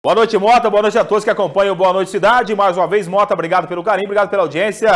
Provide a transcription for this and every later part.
Boa noite, Mota. Boa noite a todos que acompanham o Boa Noite Cidade. Mais uma vez, Mota, obrigado pelo carinho, obrigado pela audiência.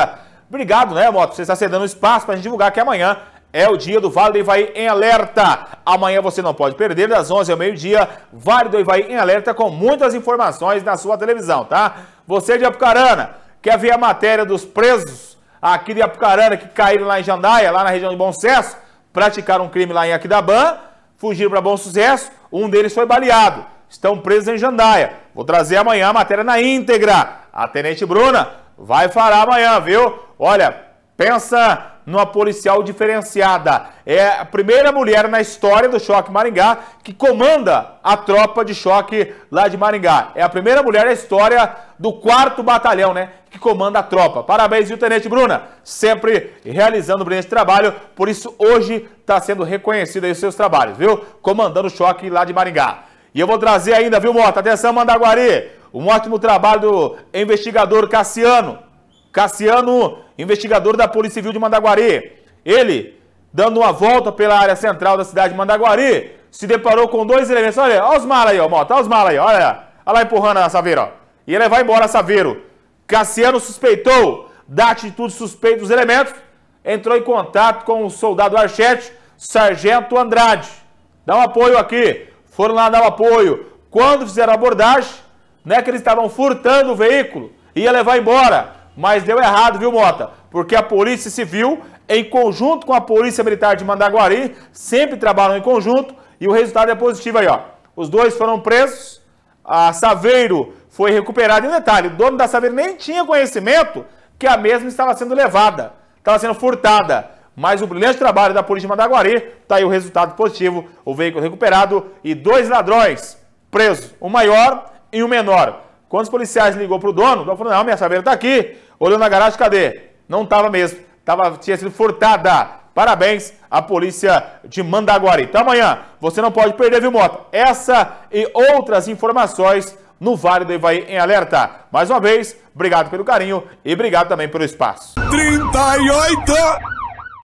Obrigado, né, Mota, você está cedendo espaço para a gente divulgar que amanhã é o dia do Vale do Ivaí em Alerta. Amanhã você não pode perder, das 11 ao meio-dia, Vale do Ivaí em Alerta, com muitas informações na sua televisão, tá? Você de Apucarana, quer ver a matéria dos presos aqui de Apucarana que caíram lá em Jandaia, lá na região de Bom Sucesso, praticaram um crime lá em Aquidaban, fugiram para Bom Sucesso, um deles foi baleado estão presos em Jandaia. Vou trazer amanhã a matéria na íntegra. A Tenente Bruna vai falar amanhã, viu? Olha, pensa numa policial diferenciada. É a primeira mulher na história do Choque Maringá que comanda a tropa de choque lá de Maringá. É a primeira mulher na história do quarto batalhão, né? Que comanda a tropa. Parabéns, viu, Tenente Bruna? Sempre realizando um brilhante trabalho. Por isso, hoje está sendo reconhecido aí os seus trabalhos, viu? Comandando o choque lá de Maringá. E eu vou trazer ainda, viu, Mota? Atenção, Mandaguari. Um ótimo trabalho do investigador Cassiano. Cassiano, investigador da Polícia Civil de Mandaguari. Ele, dando uma volta pela área central da cidade de Mandaguari, se deparou com dois elementos. Olha, olha os malas aí, ó, Mota. Olha os malas aí, olha. Olha lá empurrando a Saveiro, ó. E ele vai embora, Saveiro. Cassiano suspeitou da atitude suspeita dos elementos, entrou em contato com o soldado Archete, sargento Andrade. Dá um apoio aqui foram lá dar o apoio. Quando fizeram a abordagem, não é que eles estavam furtando o veículo, ia levar embora, mas deu errado, viu, Mota? Porque a Polícia Civil, em conjunto com a Polícia Militar de Mandaguari, sempre trabalham em conjunto e o resultado é positivo aí, ó. Os dois foram presos, a Saveiro foi recuperada. em detalhe, o dono da Saveiro nem tinha conhecimento que a mesma estava sendo levada, estava sendo furtada. Mas o brilhante trabalho da Polícia de Mandaguari, está aí o resultado positivo, o veículo recuperado e dois ladrões presos, o maior e o menor. Quando os policiais ligou para o dono, o dono falou, não, minha chaveira está aqui, olhou na garagem, cadê? Não estava mesmo, tava, tinha sido furtada. Parabéns à polícia de Mandaguari. Então amanhã você não pode perder, viu, moto. Essa e outras informações no Vale do Ivaí em Alerta. Mais uma vez, obrigado pelo carinho e obrigado também pelo espaço. 38!